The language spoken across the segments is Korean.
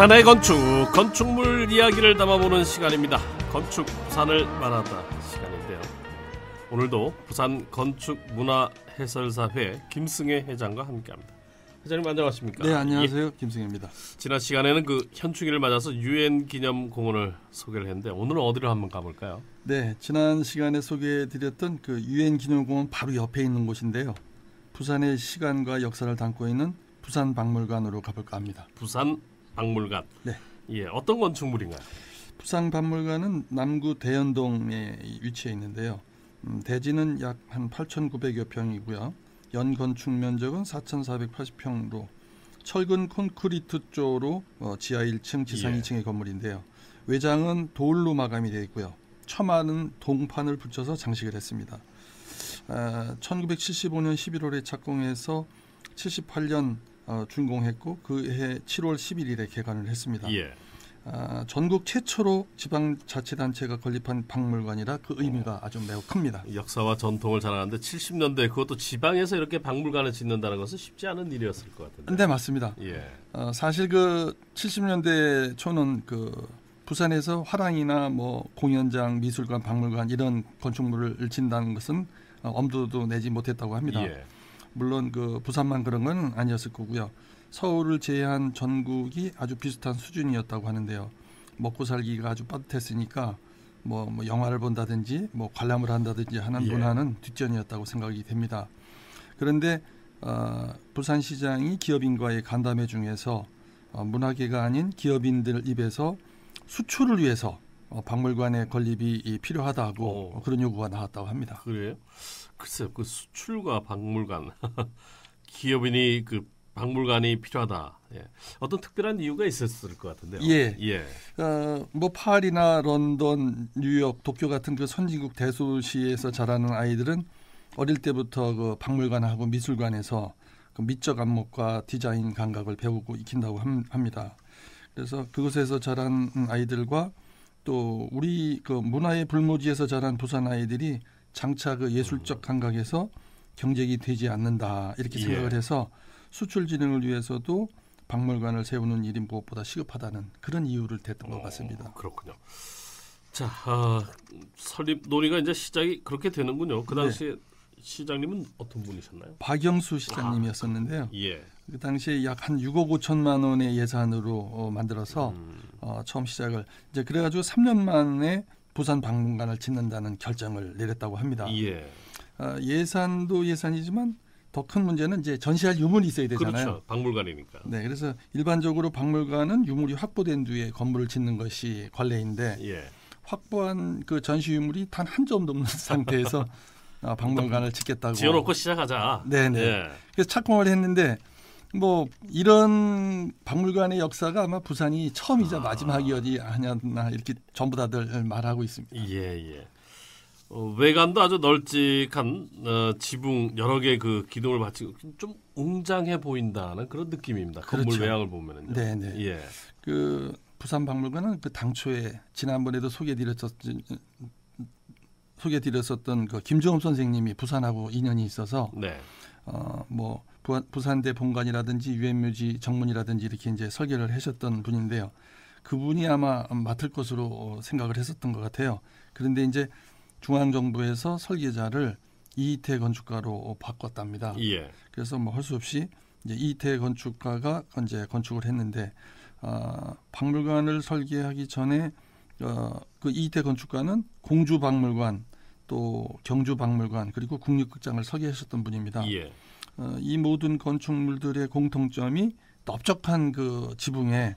부산의 건축, 건축물 이야기를 담아보는 시간입니다. 건축 부산을 말나다 시간인데요. 오늘도 부산 건축 문화 해설사회 김승혜 회장과 함께합니다. 회장님 안녕하십니까? 네 안녕하세요 예. 김승혜입니다. 지난 시간에는 그 현충일을 맞아서 유엔 기념 공원을 소개를 했는데 오늘은 어디로 한번 가볼까요? 네 지난 시간에 소개해드렸던 그 유엔 기념 공원 바로 옆에 있는 곳인데요. 부산의 시간과 역사를 담고 있는 부산 박물관으로 가볼까 합니다. 부산 박물관. 네. 예, 어떤 건축물인가요? 부산 박물관은 남구 대연동에 위치해 있는데요. 음, 대지는 약 한 8,900여 평이고요. 연 건축 면적은 4,480평으로 철근 콘크리트 조로 어, 지하 1층, 지상 예. 2층의 건물인데요. 외장은 돌로 마감이 되어 있고요. 처마는 동판을 붙여서 장식을 했습니다. 아, 1975년 11월에 착공해서 78년 어, 준공했고 그해 7월 11일에 개관을 했습니다. 예. 아, 전국 최초로 지방자치단체가 건립한 박물관이라 그 의미가 어. 아주 매우 큽니다. 역사와 전통을 자랑하는데 70년대 그것도 지방에서 이렇게 박물관을 짓는다는 것은 쉽지 않은 일이었을 것 같은데. 네 맞습니다. 예. 어, 사실 그 70년대 초는 그 부산에서 화랑이나 뭐 공연장, 미술관, 박물관 이런 건축물을 짓는다는 것은 어, 엄두도 내지 못했다고 합니다. 예. 물론 그 부산만 그런 건 아니었을 거고요. 서울을 제외한 전국이 아주 비슷한 수준이었다고 하는데요. 먹고 살기가 아주 빠듯했으니까 뭐, 뭐 영화를 본다든지 뭐 관람을 한다든지 하는 예. 문화는 뒷전이었다고 생각이 됩니다. 그런데 어, 부산시장이 기업인과의 간담회 중에서 어, 문화계가 아닌 기업인들 입에서 수출을 위해서 어, 박물관의 건립이 필요하다고 어. 어. 그런 요구가 나왔다고 합니다. 그래요? 글쎄 그 수출과 박물관 기업인이 그 박물관이 필요하다. 예. 어떤 특별한 이유가 있었을 것 같은데요. 예. 예. 어, 뭐 파리나 런던, 뉴욕, 도쿄 같은 그 선진국 대도시에서 자라는 아이들은 어릴 때부터 그 박물관하고 미술관에서 그 미적 안목과 디자인 감각을 배우고 익힌다고 함, 합니다. 그래서 그곳에서 자란 아이들과 또 우리 그 문화의 불모지에서 자란 부산 아이들이 장차 그 예술적 감각에서 경쟁이 되지 않는다 이렇게 예. 생각을 예. 해서 수출 진흥을 위해서도 박물관을 세우는 일이 무엇보다 시급하다는 그런 이유를 댔던 것 어, 같습니다. 그렇군요. 자 아, 설립 논의가 이제 시작이 그렇게 되는군요. 그 네. 당시에 네. 시장님은 어떤 분이셨나요? 박영수 시장님이었었는데요. 아, 예. 그 당시에 약 한 6억 5천만 원의 예산으로 어, 만들어서 음. 어, 처음 시작을 이제 그래가지고 3년 만에 부산 박물관을 짓는다는 결정을 내렸다고 합니다. 예. 어, 예산도 예산이지만 더 큰 문제는 이제 전시할 유물이 있어야 되잖아요. 그렇죠. 박물관이니까. 네, 그래서 일반적으로 박물관은 유물이 확보된 뒤에 건물을 짓는 것이 관례인데 예. 확보한 그 전시 유물이 단 한 점도 없는 상태에서 아, 박물관을 음. 짓겠다고 지어놓고 시작하자. 네네. 네. 예. 그래서 착공을 했는데 뭐 이런 박물관의 역사가 아마 부산이 처음이자 아. 마지막이었지 아니었나 이렇게 전부 다들 말하고 있습니다. 예 예. 어, 외관도 아주 널찍한 어, 지붕 여러 개 그 기둥을 받치고 좀 웅장해 보인다는 그런 느낌입니다. 건물 그렇죠. 외양을 보면은 네네. 예. 그 부산 박물관은 그 당초에 지난번에도 소개드렸었 소개드렸었던 그 김주엄 선생님이 부산하고 인연이 있어서 네. 어뭐 부산대 본관이라든지 유엔묘지 정문이라든지 이렇게 이제 설계를 하셨던 분인데요. 그분이 아마 맡을 것으로 생각을 했었던 것 같아요. 그런데 이제 중앙정부에서 설계자를 이태 건축가로 바꿨답니다. 예. 그래서 뭐 할 수 없이 이제 이태 건축가가 이제 건축을 했는데 어, 박물관을 설계하기 전에 어, 그 이태 건축가는 공주 박물관 또 경주 박물관 그리고 국립극장을 설계하셨던 분입니다. 예. 어, 이 모든 건축물들의 공통점이 넓적한 그 지붕에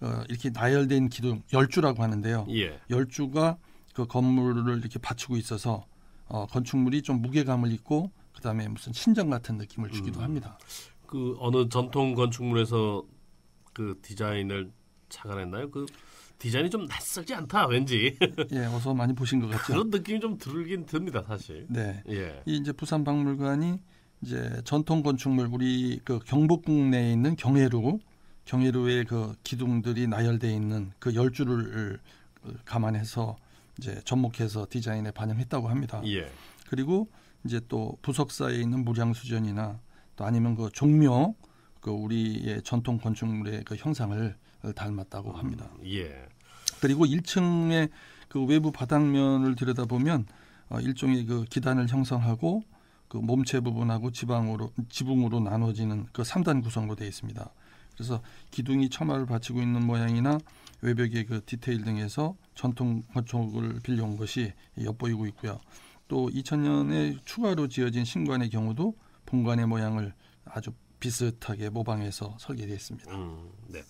어, 이렇게 나열된 기둥 열주라고 하는데요. 예. 열주가 그 건물을 이렇게 받치고 있어서 어, 건축물이 좀 무게감을 잃고 그다음에 무슨 신전 같은 느낌을 주기도 음. 합니다. 그 어느 전통 건축물에서 그 디자인을 착안했나요? 그 디자인이 좀 낯설지 않다 왠지. 예, 어서 많이 보신 것 같죠. 그런 느낌이 좀 들긴 듭니다, 사실. 네. 예. 이 이제 부산 박물관이 이제 전통 건축물 우리 그경북궁 내에 있는 경회루 경회루의 그 기둥들이 나열돼 있는 그열주를 감안해서 이제 접목해서 디자인에 반영했다고 합니다. 예. 그리고 이제 또 부석사에 있는 무량수전이나 또 아니면 그 종묘 그 우리의 전통 건축물의 그 형상을 닮았다고 음, 합니다. 음, 예. 그리고 1층의 그 외부 바닥면을 들여다보면 어, 일종의 그 기단을 형성하고 그 몸체 부분하고 지방으로 지붕으로 나눠지는 그 3단 구성으로 되어 있습니다. 그래서 기둥이 처마를 받치고 있는 모양이나 외벽의 그 디테일 등에서 전통 건축을 빌려온 것이 엿보이고 있고요. 또 2000년에 추가로 지어진 신관의 경우도 본관의 모양을 아주 비슷하게 모방해서 설계되어 있습니다. 음, 네.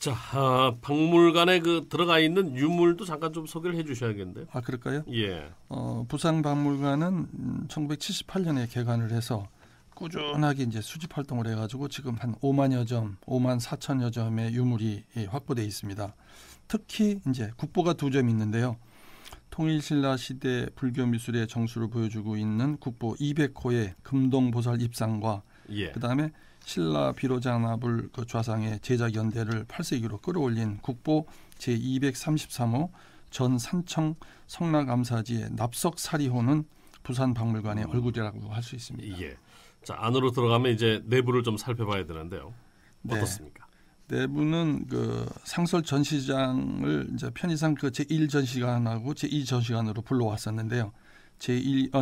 자, 아, 박물관에 그 들어가 있는 유물도 잠깐 좀 소개를 해주셔야겠는데요. 아, 그럴까요? 예. 어, 부산 박물관은 1978년에 음, 개관을 해서 꾸준하게 이제 수집 활동을 해가지고 지금 한 5만여 점, 5만 4천여 점의 유물이 예, 확보돼 있습니다. 특히 이제 국보가 두 점 있는데요. 통일신라 시대 불교 미술의 정수를 보여주고 있는 국보 200호의 금동보살 입상과 예. 그다음에 신라 비로장나을그 좌상의 제작 연대를 8세기로 끌어올린 국보 제 233호 전 산청 성락암사지의 납석사리호는 부산 박물관의 음. 얼굴이라고 할 수 있습니다. 예. 자 안으로 들어가면 이제 내부를 좀 살펴봐야 되는데요. 네. 어떻습니까? 네. 내부는 그 상설 전시장을 이제 편의상 그 제1 전시관하고 제2 전시관으로 불러왔었는데요. 제1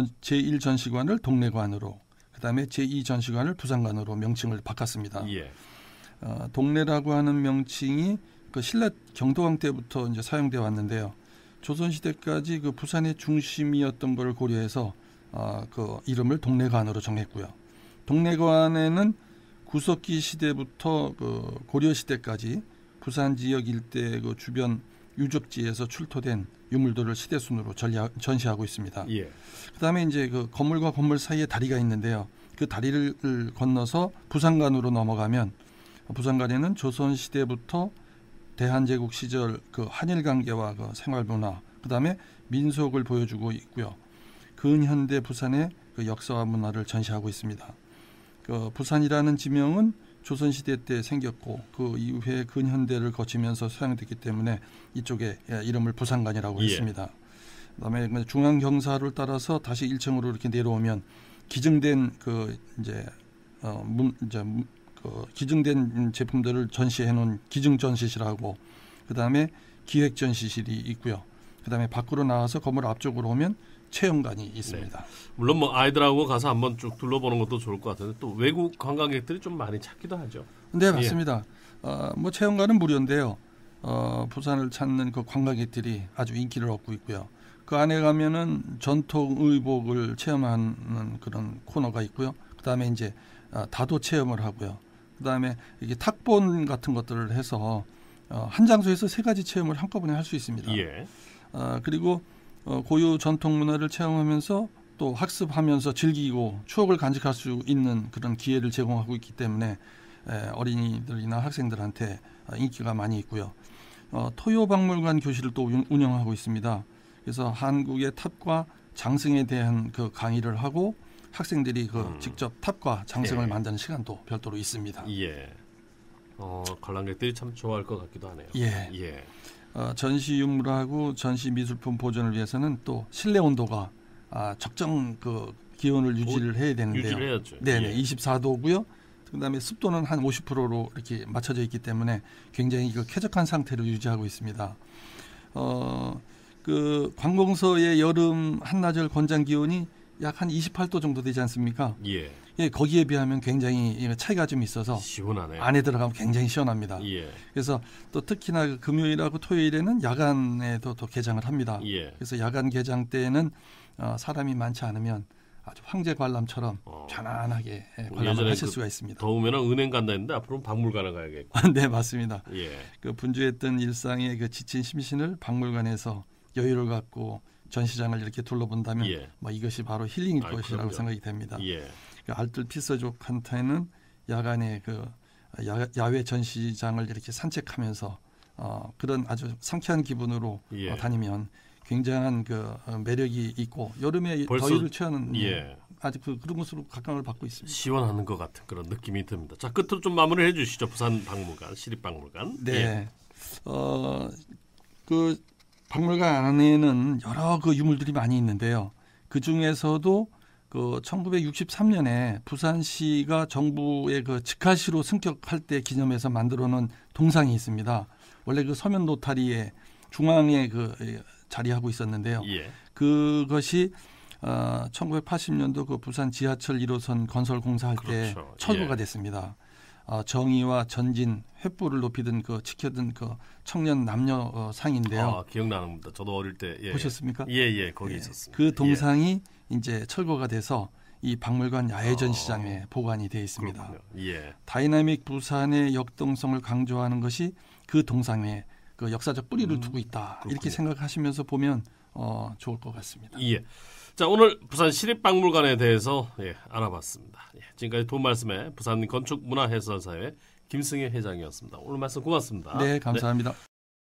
어, 전시관을 동래관으로 그다음에 제2전시관을 부산관으로 명칭을 바꿨습니다. 예. 어, 동래라고 하는 명칭이 그 신라 경도왕 때부터 이제 사용되 왔는데요. 조선시대까지 그 부산의 중심이었던 것을 고려해서 어, 그 이름을 동래관으로 정했고요. 동래관에는 구석기 시대부터 그 고려 시대까지 부산 지역 일대 그 주변 유적지에서 출토된 유물들을 시대순으로 전시하고 있습니다. 예. 그다음에 이제 그 건물과 건물 사이에 다리가 있는데요. 그 다리를 건너서 부산간으로 넘어가면 부산간에는 조선 시대부터 대한제국 시절 그 한일 관계와 그 생활 문화 그다음에 민속을 보여주고 있고요. 근현대 부산의 그 역사와 문화를 전시하고 있습니다. 그 부산이라는 지명은 조선시대 때 생겼고 그 이후에 근현대를 거치면서 사용됐기 때문에 이쪽에 예, 이름을 부산간이라고 예. 했습니다. 그다음에 뭐 중앙 경사를 따라서 다시 1층으로 이렇게 내려오면 기증된 그 이제 어, 문, 이제 그 기증된 제품들을 전시해 놓은 기증 전시실하고 그다음에 기획 전시실이 있고요. 그다음에 밖으로 나와서 건물 앞쪽으로 오면 체험관이 있습니다. 네. 물론 뭐 아이들하고 가서 한번 쭉 둘러보는 것도 좋을 것 같은데 또 외국 관광객들이 좀 많이 찾기도 하죠. 네 예. 맞습니다. 예. 어, 뭐 체험관은 무료인데요. 어, 부산을 찾는 그 관광객들이 아주 인기를 얻고 있고요. 그 안에 가면은 전통 의복을 체험하는 그런 코너가 있고요. 그 다음에 이제 아, 다도 체험을 하고요. 그 다음에 이게 탁본 같은 것들을 해서 어, 한 장소에서 세 가지 체험을 한꺼번에 할 수 있습니다. 예. 어, 그리고 어, 고유 전통 문화를 체험하면서 또 학습하면서 즐기고 추억을 간직할 수 있는 그런 기회를 제공하고 있기 때문에 어린이들이나 학생들한테 어, 인기가 많이 있고요. 어, 토요박물관 교실을 또 운영하고 있습니다. 그래서 한국의 탑과 장승에 대한 그 강의를 하고 학생들이 그 음. 직접 탑과 장승을 예. 만드는 시간도 별도로 있습니다. 예. 어, 관람객들이 참 좋아할 것 같기도 하네요. 예. 예. 어, 전시 유물하고 전시 미술품 보존을 위해서는 또 실내 온도가 아, 적정 그 기온을 유지를 해야 되는데요. 네네, 예. 24도고요. 그다음에 습도는 한 50%로 이렇게 맞춰져 있기 때문에 굉장히 그 쾌적한 상태를 유지하고 있습니다. 어, 그 관공서의 여름 한나절 권장 기온이 약 한 28도 정도 되지 않습니까? 예. 예, 거기에 비하면 굉장히 차이가 좀 있어서 시원하네 안에 들어가면 굉장히 시원합니다. 예. 그래서 또 특히나 그 금요일하고 토요일에는 야간에도 또 개장을 합니다. 예. 그래서 야간 개장 때에는 어, 사람이 많지 않으면 아주 황제 관람처럼 어. 편안하게 예, 뭐 관람을 하실 그 수가 있습니다. 더우면 은행 간다 했는데 앞으로는 박물관에 가야겠고. 아, 네 맞습니다. 예. 그 분주했던 일상의 그 지친 심신을 박물관에서 여유를 갖고 전시장을 이렇게 둘러본다면 예. 뭐 이것이 바로 힐링일 아, 것이라고 그럼요. 생각이 됩니다. 예. 그 알뜰피서족 한타에는 야간에 그 아, 야, 외 전시장을 이렇게 산책하면서 어, 그런 아주 상쾌한 기분으로 어, 예. 어, 다니면 굉장한 그 어, 매력이 있고 여름에 더위를 취하는 예. 아직 그 그런 것으로 각광을 받고 있습니다. 시원한 것 같은 그런 느낌이 듭니다. 자 끝으로 좀마무리 해주시죠. 부산 박물관, 시립박물관. 네. 예. 어그 박물관 안에는 여러 그 유물들이 많이 있는데요. 그 중에서도 그 1963년에 부산시가 정부의 그 직하시로 승격할 때 기념해서 만들어 놓은 동상이 있습니다. 원래 그 서면 노타리에 중앙에 그 예, 자리하고 있었는데요. 예. 그것이 어 1980년도 그 부산 지하철 1호선 건설 공사할 그렇죠. 때 철거가 예. 됐습니다. 어, 정의와 전진, 횃불을 높이든그 지켜든 그 청년 남녀 어, 상인데요. 아, 기억납니다. 저도 어릴 때 예, 예. 보셨습니까? 예, 예, 거기 예. 있었습니다. 그 예. 동상이 예. 이제 철거가 돼서 이 박물관 야외전시장에 아. 어, 보관이 되어 있습니다. 예. 다이나믹 부산의 역동성을 강조하는 것이 그 동상에 그 역사적 뿌리를 음, 두고 있다. 그렇군요. 이렇게 생각하시면서 보면 어, 좋을 것 같습니다. 예. 자 오늘 부산 시립박물관에 대해서 예, 알아봤습니다. 예, 지금까지 돈 말씀에 부산 건축문화해설사회 김승혜 회장이었습니다. 오늘 말씀 고맙습니다. 네, 감사합니다. 네.